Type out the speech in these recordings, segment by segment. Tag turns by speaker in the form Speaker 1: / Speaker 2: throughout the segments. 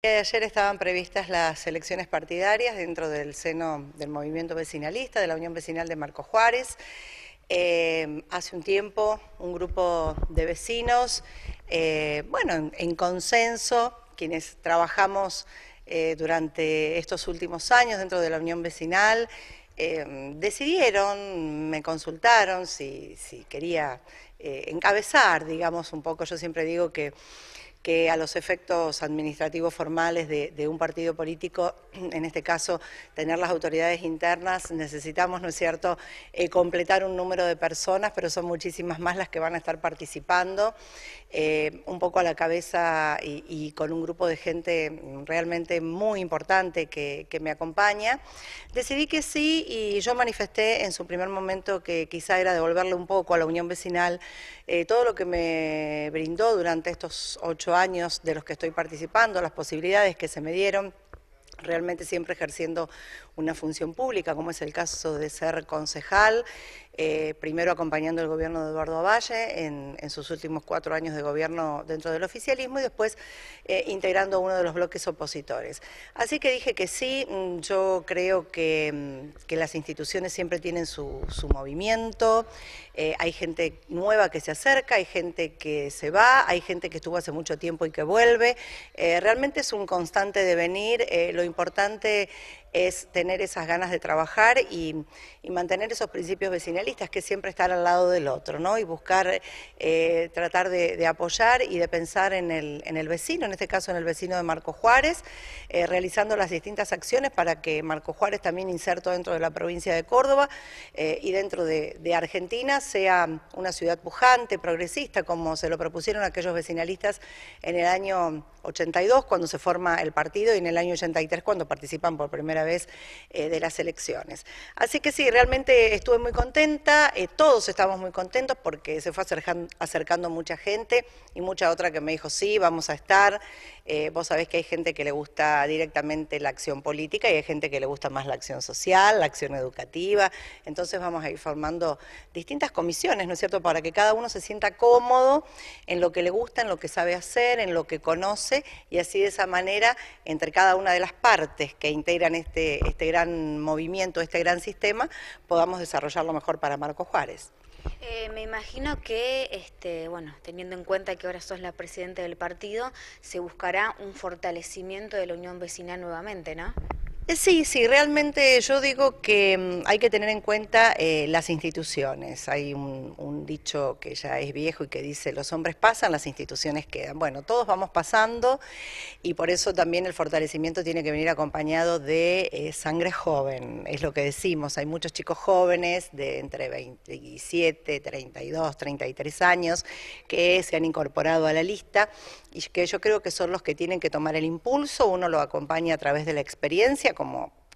Speaker 1: De ayer estaban previstas las elecciones partidarias dentro del seno del movimiento vecinalista, de la Unión Vecinal de Marco Juárez. Eh, hace un tiempo un grupo de vecinos, eh, bueno, en, consenso, quienes trabajamos eh, durante estos últimos años dentro de la Unión Vecinal, decidieron, me consultaron si quería encabezar, digamos, un poco, yo siempre digo que que a los efectos administrativos formales de, un partido político, en este caso tener las autoridades internas, necesitamos, ¿no es cierto?, eh, completar un número de personas, pero son muchísimas más las que van a estar participando, eh, un poco a la cabeza y, con un grupo de gente realmente muy importante que, me acompaña. Decidí que sí y yo manifesté en su primer momento que quizá era devolverle un poco a la Unión Vecinal eh, todo lo que me brindó durante estos ocho años de los que estoy participando, las posibilidades que se me dieron realmente siempre ejerciendo una función pública, como es el caso de ser concejal eh, primero acompañando el gobierno de Eduardo Valle en, sus últimos cuatro años de gobierno dentro del oficialismo y después eh, integrando uno de los bloques opositores. Así que dije que sí, mm, yo creo mm, que, las instituciones siempre tienen su, movimiento, eh, hay gente nueva que se acerca, hay gente que se va, hay gente que estuvo hace mucho tiempo y que vuelve, realmente es un constante devenir, lo importante es tener esas ganas de trabajar y, mantener esos principios vecinalistas, que siempre estar al lado del otro, ¿no? Y buscar, eh, tratar de, apoyar y de pensar en el, vecino, en este caso en el vecino de Marco Juárez, eh, realizando las distintas acciones para que Marco Juárez, también inserto dentro de la provincia de Córdoba eh, y dentro de Argentina, sea una ciudad pujante, progresista, como se lo propusieron aquellos vecinalistas en el año 82 cuando se forma el partido y en el año 83 cuando participan por primera vez eh, de las elecciones. Así que sí, realmente estuve muy contenta, eh, todos estamos muy contentos porque se fue acercando, mucha gente y mucha otra que me dijo, sí, vamos a estar. Eh, vos sabés que hay gente que le gusta directamente la acción política y hay gente que le gusta más la acción social, la acción educativa. Entonces vamos a ir formando distintas comisiones, ¿no es cierto?, para que cada uno se sienta cómodo en lo que le gusta, en lo que sabe hacer, en lo que conoce y así de esa manera entre cada una de las partes que integran este, este gran movimiento, este gran sistema, podamos desarrollarlo mejor para Marco Juárez.
Speaker 2: Eh, me imagino que, este, bueno, teniendo en cuenta que ahora sos la presidenta del partido, se buscará un fortalecimiento de la unión vecinal nuevamente, ¿no?
Speaker 1: Eh, sí, sí, realmente yo digo que mm, hay que tener en cuenta eh, las instituciones. Hay un, dicho que ya es viejo y que dice, los hombres pasan, las instituciones quedan. Bueno, todos vamos pasando y por eso también el fortalecimiento tiene que venir acompañado de eh, sangre joven, es lo que decimos. Hay muchos chicos jóvenes de entre 27, 32, 33 años que se han incorporado a la lista y que yo creo que son los que tienen que tomar el impulso. Uno lo acompaña a través de la experiencia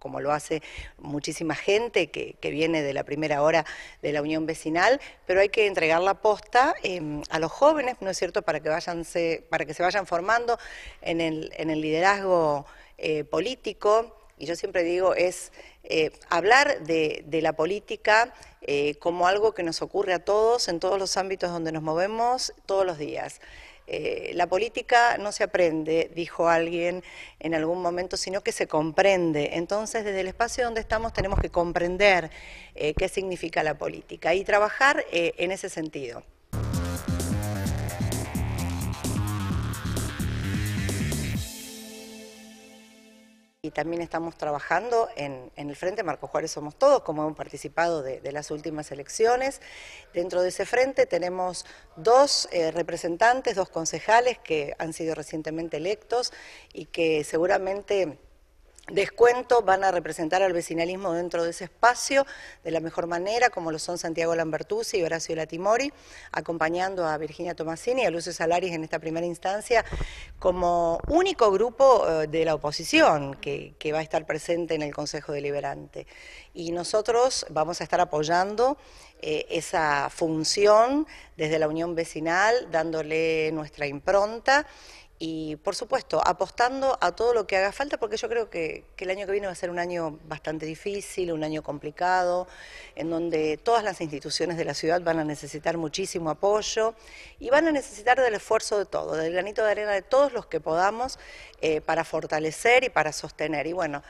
Speaker 1: como lo hace muchísima gente que, viene de la primera hora de la unión vecinal, pero hay que entregar la posta em, a los jóvenes, ¿no es cierto?, para que, para que se vayan formando en el, en el liderazgo eh, político. Y yo siempre digo, es eh, hablar de, la política eh, como algo que nos ocurre a todos, en todos los ámbitos donde nos movemos, todos los días. Eh, la política no se aprende, dijo alguien en algún momento, sino que se comprende. Entonces, desde el espacio donde estamos tenemos que comprender eh, qué significa la política y trabajar eh, en ese sentido. y también estamos trabajando en, el Frente Marco Juárez Somos Todos, como hemos participado de, las últimas elecciones. Dentro de ese frente tenemos dos eh, representantes, dos concejales que han sido recientemente electos y que seguramente descuento, van a representar al vecinalismo dentro de ese espacio de la mejor manera, como lo son Santiago Lambertuzzi y Horacio Latimori, acompañando a Virginia Tomasini y a Lucio Salaris en esta primera instancia, como único grupo eh, de la oposición que, va a estar presente en el Consejo Deliberante. Y nosotros vamos a estar apoyando eh, esa función desde la Unión Vecinal, dándole nuestra impronta y por supuesto, apostando a todo lo que haga falta, porque yo creo que, el año que viene va a ser un año bastante difícil, un año complicado, en donde todas las instituciones de la ciudad van a necesitar muchísimo apoyo y van a necesitar del esfuerzo de todo, del granito de arena de todos los que podamos eh, para fortalecer y para sostener. Y bueno,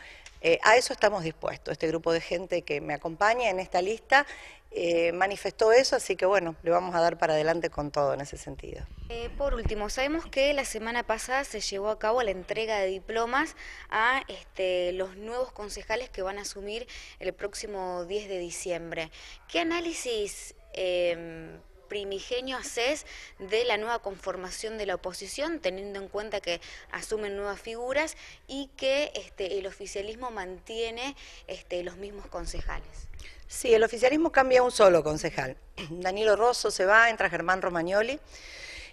Speaker 1: eh, a eso estamos dispuestos. Este grupo de gente que me acompaña en esta lista eh, manifestó eso, así que bueno, le vamos a dar para adelante con todo en ese sentido.
Speaker 2: Eh, por último, sabemos que la semana pasada se llevó a cabo la entrega de diplomas a este, los nuevos concejales que van a asumir el próximo 10 de diciembre. ¿Qué análisis... Em, primigenio haces de la nueva conformación de la oposición, teniendo en cuenta que asumen nuevas figuras y que este, el oficialismo mantiene este, los mismos concejales?
Speaker 1: Sí, el oficialismo cambia un solo concejal. Danilo Rosso se va, entra Germán Romagnoli.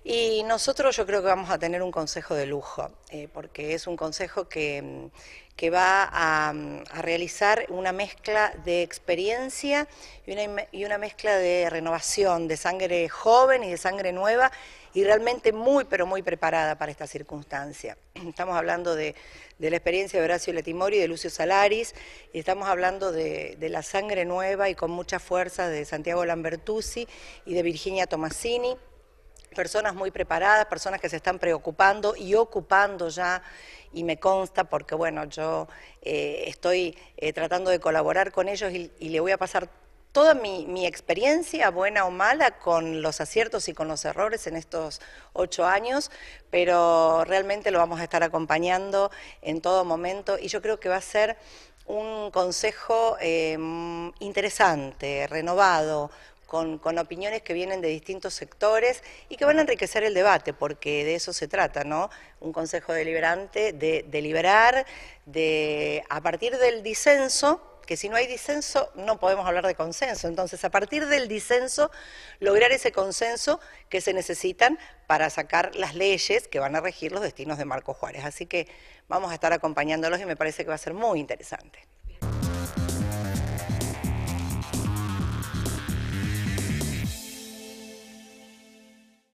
Speaker 1: Y nosotros yo creo que vamos a tener un consejo de lujo, eh, porque es un consejo que, mm, va mm, a, realizar una mezcla de experiencia y una, mezcla de renovación, de sangre joven y de sangre nueva, y realmente muy, pero muy preparada para esta circunstancia. Estamos hablando de, la experiencia de Horacio Letimori y de Lucio Salaris, y estamos hablando de, de, la sangre nueva y con mucha fuerza de Santiago Lambertuzzi y de Virginia Tomasini, personas muy preparadas, personas que se están preocupando y ocupando ya, y me consta porque, bueno, yo eh, estoy eh, tratando de colaborar con ellos y, le voy a pasar toda mi, experiencia, buena o mala, con los aciertos y con los errores en estos ocho años, pero realmente lo vamos a estar acompañando en todo momento y yo creo que va a ser un consejo eh, interesante, renovado, con, opiniones que vienen de distintos sectores y que van a enriquecer el debate, porque de eso se trata, ¿no? Un consejo deliberante de deliberar de, a partir del disenso que si no hay disenso no podemos hablar de consenso. Entonces, a partir del disenso, lograr ese consenso que se necesitan para sacar las leyes que van a regir los destinos de Marco Juárez. Así que vamos a estar acompañándolos y me parece que va a ser muy interesante.